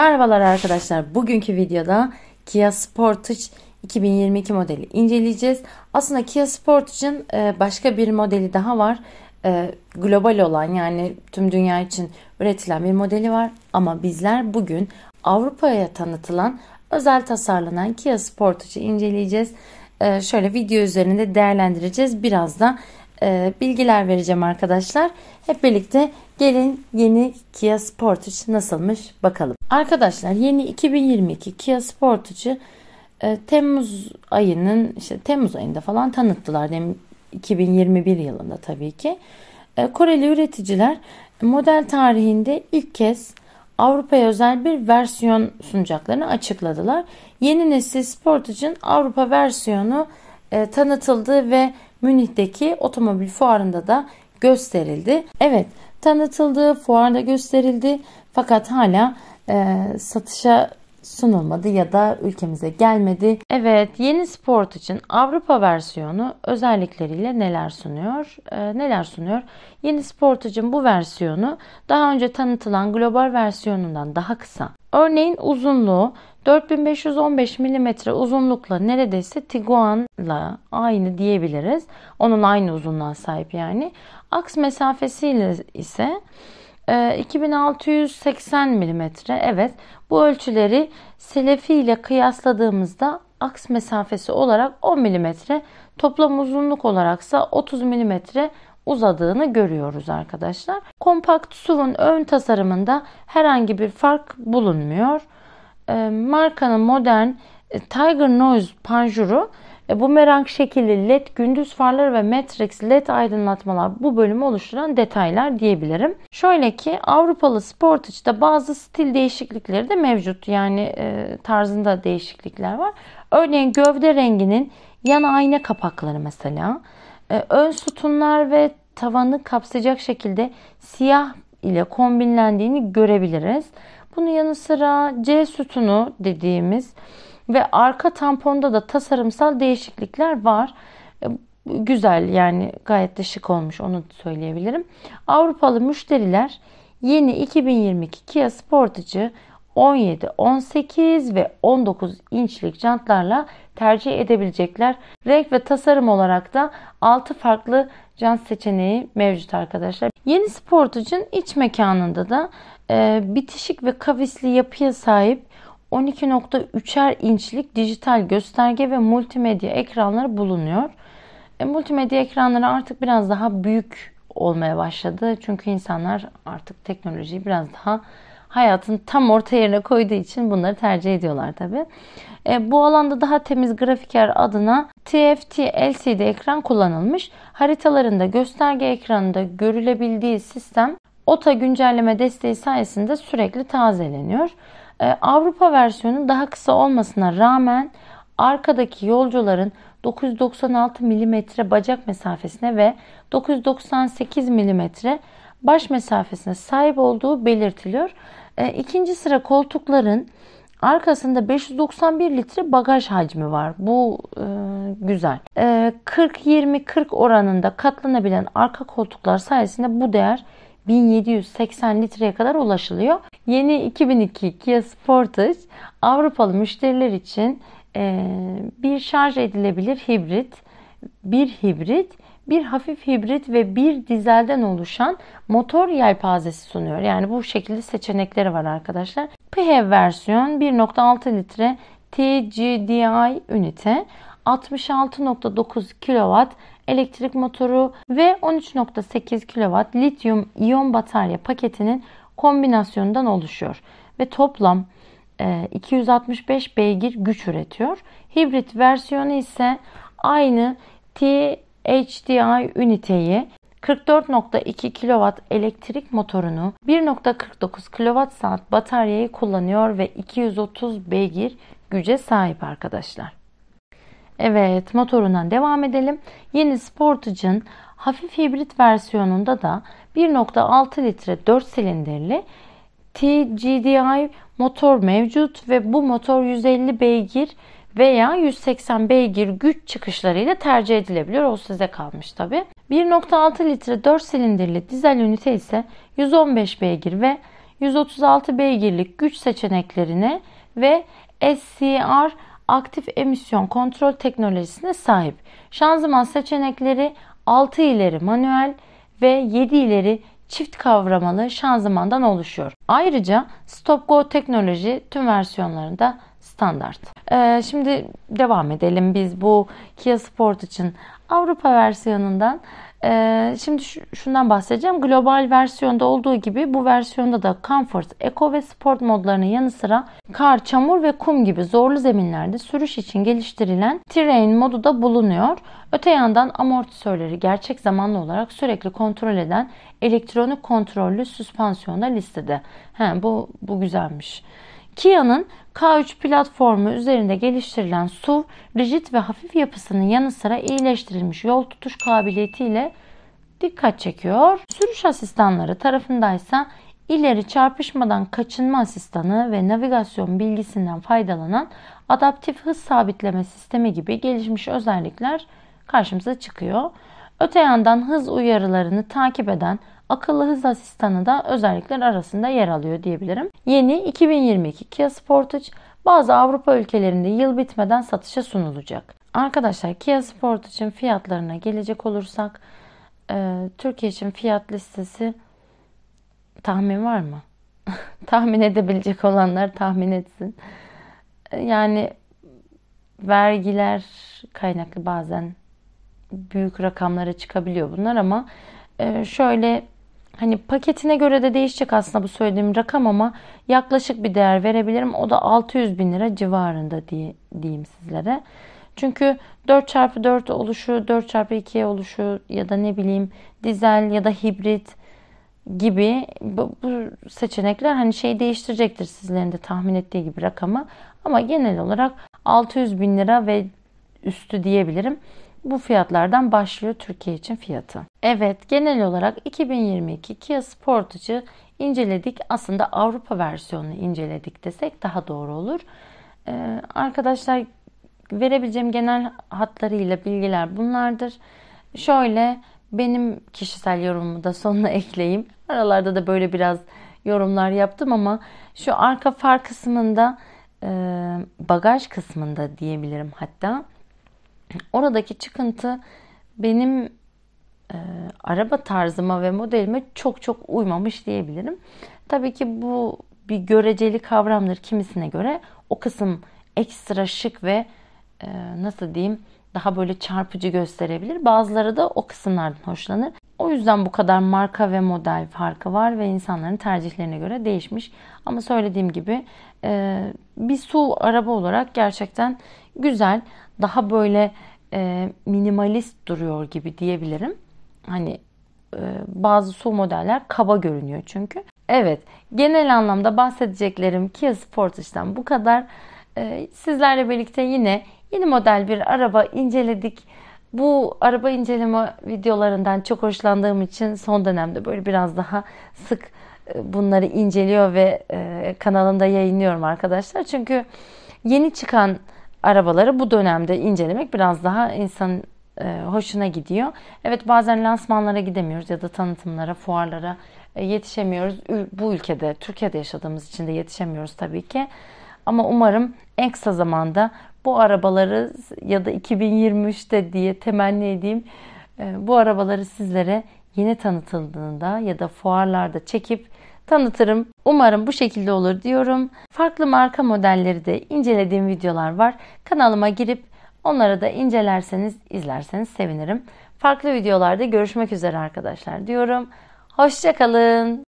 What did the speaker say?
Merhabalar arkadaşlar. Bugünkü videoda Kia Sportage 2022 modeli inceleyeceğiz. Aslında Kia Sportage'ın e, başka bir modeli daha var. E, global olan yani tüm dünya için üretilen bir modeli var. Ama bizler bugün Avrupa'ya tanıtılan özel tasarlanan Kia Sportage'ı inceleyeceğiz. E, şöyle video üzerinde değerlendireceğiz. Biraz da bilgiler vereceğim arkadaşlar. Hep birlikte Gelin yeni Kia Sportage nasılmış bakalım. Arkadaşlar yeni 2022 Kia Sportage'ı e, Temmuz ayının işte Temmuz ayında falan tanıttılar. Dem 2021 yılında tabii ki. E, Koreli üreticiler model tarihinde ilk kez Avrupa'ya özel bir versiyon sunacaklarını açıkladılar. Yeni nesil Sportage'ın Avrupa versiyonu e, tanıtıldı ve Münih'teki otomobil fuarında da gösterildi. Evet tanıtıldı, fuarda gösterildi fakat hala e, satışa sunulmadı ya da ülkemize gelmedi. Evet yeni sport için Avrupa versiyonu özellikleriyle neler sunuyor? E, neler sunuyor? Yeni sport için bu versiyonu daha önce tanıtılan global versiyonundan daha kısa, Örneğin uzunluğu 4515 mm uzunlukla neredeyse Tiguan'la aynı diyebiliriz. Onun aynı uzunluğa sahip yani. Aks mesafesiyle ise 2680 e, mm. Evet bu ölçüleri selefi ile kıyasladığımızda aks mesafesi olarak 10 mm, toplam uzunluk olaraksa 30 mm uzadığını görüyoruz arkadaşlar. Kompakt SUV'un ön tasarımında herhangi bir fark bulunmuyor. Ee, markanın modern e, Tiger Noise panjuru e, bumerang şekilli led gündüz farları ve matrix led aydınlatmalar bu bölümü oluşturan detaylar diyebilirim. Şöyle ki Avrupalı Sportage'da bazı stil değişiklikleri de mevcut. Yani e, tarzında değişiklikler var. Örneğin gövde renginin yan ayna kapakları mesela. E, ön sütunlar ve tavanı kapsayacak şekilde siyah ile kombinlendiğini görebiliriz. Bunun yanı sıra C sütunu dediğimiz ve arka tamponda da tasarımsal değişiklikler var. E, güzel yani gayet de şık olmuş onu söyleyebilirim. Avrupalı müşteriler yeni 2022 Kia Sportage 17, 18 ve 19 inçlik jantlarla tercih edebilecekler. Renk ve tasarım olarak da 6 farklı jant seçeneği mevcut arkadaşlar. Yeni Sportage'ın iç mekanında da e, bitişik ve kavisli yapıya sahip 12.3'er inçlik dijital gösterge ve multimedya ekranları bulunuyor. E, multimedya ekranları artık biraz daha büyük olmaya başladı. Çünkü insanlar artık teknolojiyi biraz daha hayatın tam orta yerine koyduğu için bunları tercih ediyorlar tabi. E, bu alanda daha temiz grafiker adına TFT LCD ekran kullanılmış. Haritalarında gösterge ekranında görülebildiği sistem OTA güncelleme desteği sayesinde sürekli tazeleniyor. E, Avrupa versiyonu daha kısa olmasına rağmen arkadaki yolcuların 996 mm bacak mesafesine ve 998 mm baş mesafesine sahip olduğu belirtiliyor. E, ikinci sıra koltukların arkasında 591 litre bagaj hacmi var. Bu e, güzel. E, 40-20-40 oranında katlanabilen arka koltuklar sayesinde bu değer 1780 litreye kadar ulaşılıyor. Yeni 2002 Kia Sportage Avrupalı müşteriler için e, bir şarj edilebilir hibrit, bir hibrit bir hafif hibrit ve bir dizelden oluşan motor yelpazesi sunuyor. Yani bu şekilde seçenekleri var arkadaşlar. PHEV versiyon 1.6 litre TGDI ünite 66.9 kW elektrik motoru ve 13.8 kW lityum iyon batarya paketinin kombinasyonundan oluşuyor ve toplam 265 e, beygir güç üretiyor. Hibrit versiyonu ise aynı T HDI üniteyi 44.2 kW elektrik motorunu 1.49 kWh bataryayı kullanıyor ve 230 beygir güce sahip arkadaşlar. Evet motorundan devam edelim. Yeni Sportage'ın hafif hibrit versiyonunda da 1.6 litre 4 silindirli TGDI motor mevcut ve bu motor 150 beygir veya 180 beygir güç çıkışlarıyla tercih edilebiliyor. O size kalmış tabi. 1.6 litre 4 silindirli dizel ünite ise 115 beygir ve 136 beygirlik güç seçeneklerine ve SCR aktif emisyon kontrol teknolojisine sahip. Şanzıman seçenekleri 6 ileri manuel ve 7 ileri çift kavramalı şanzımandan oluşuyor. Ayrıca stop-go teknoloji tüm versiyonlarında standart. Ee, şimdi devam edelim biz bu Kia Sport için Avrupa versiyonundan. Ee, şimdi şundan bahsedeceğim. Global versiyonda olduğu gibi bu versiyonda da Comfort, Eco ve Sport modlarının yanı sıra kar, çamur ve kum gibi zorlu zeminlerde sürüş için geliştirilen Terrain modu da bulunuyor. Öte yandan amortisörleri gerçek zamanlı olarak sürekli kontrol eden elektronik kontrollü süspansiyon da listede. He, bu, bu güzelmiş. Kia'nın K3 platformu üzerinde geliştirilen SUV, rigid ve hafif yapısının yanı sıra iyileştirilmiş yol tutuş kabiliyetiyle dikkat çekiyor. Sürüş asistanları tarafındaysa ileri çarpışmadan kaçınma asistanı ve navigasyon bilgisinden faydalanan adaptif hız sabitleme sistemi gibi gelişmiş özellikler karşımıza çıkıyor. Öte yandan hız uyarılarını takip eden akıllı hız asistanı da özellikler arasında yer alıyor diyebilirim. Yeni 2022 Kia Sportage bazı Avrupa ülkelerinde yıl bitmeden satışa sunulacak. Arkadaşlar Kia Sportage'ın fiyatlarına gelecek olursak e, Türkiye için fiyat listesi tahmin var mı? tahmin edebilecek olanlar tahmin etsin. E, yani vergiler kaynaklı bazen büyük rakamlara çıkabiliyor bunlar ama e, şöyle hani paketine göre de değişecek aslında bu söylediğim rakam ama yaklaşık bir değer verebilirim. O da 600 bin lira civarında diye, diyeyim sizlere. Çünkü 4x4 oluşu, 4x2 oluşu ya da ne bileyim dizel ya da hibrit gibi bu, bu seçenekler hani şey değiştirecektir sizlerin de tahmin ettiği gibi rakamı. Ama genel olarak 600 bin lira ve üstü diyebilirim. Bu fiyatlardan başlıyor Türkiye için fiyatı. Evet genel olarak 2022 Kia Sportage'ı inceledik. Aslında Avrupa versiyonunu inceledik desek daha doğru olur. Ee, arkadaşlar verebileceğim genel hatlarıyla bilgiler bunlardır. Şöyle benim kişisel yorumumu da sonuna ekleyeyim. Aralarda da böyle biraz yorumlar yaptım ama şu arka far kısmında e, bagaj kısmında diyebilirim hatta oradaki çıkıntı benim e, araba tarzıma ve modelime çok çok uymamış diyebilirim. Tabii ki bu bir göreceli kavramdır kimisine göre. O kısım ekstra şık ve e, nasıl diyeyim daha böyle çarpıcı gösterebilir. Bazıları da o kısımlardan hoşlanır. O yüzden bu kadar marka ve model farkı var ve insanların tercihlerine göre değişmiş. Ama söylediğim gibi e, bir su araba olarak gerçekten güzel. Daha böyle e, minimalist duruyor gibi diyebilirim. Hani e, bazı su modeller kaba görünüyor çünkü. Evet genel anlamda bahsedeceklerim Kia Sportage'den Bu kadar. Ee, sizlerle birlikte yine yeni model bir araba inceledik. Bu araba inceleme videolarından çok hoşlandığım için son dönemde böyle biraz daha sık e, bunları inceliyor ve e, kanalımda yayınlıyorum arkadaşlar. Çünkü yeni çıkan arabaları bu dönemde incelemek biraz daha insan e, hoşuna gidiyor. Evet bazen lansmanlara gidemiyoruz ya da tanıtımlara, fuarlara yetişemiyoruz. Bu ülkede, Türkiye'de yaşadığımız için de yetişemiyoruz tabii ki. Ama umarım en kısa zamanda bu arabaları ya da 2023'te diye temenni edeyim. E, bu arabaları sizlere yeni tanıtıldığında ya da fuarlarda çekip tanıtırım. Umarım bu şekilde olur diyorum. Farklı marka modelleri de incelediğim videolar var. Kanalıma girip onlara da incelerseniz, izlerseniz sevinirim. Farklı videolarda görüşmek üzere arkadaşlar diyorum. Hoşçakalın.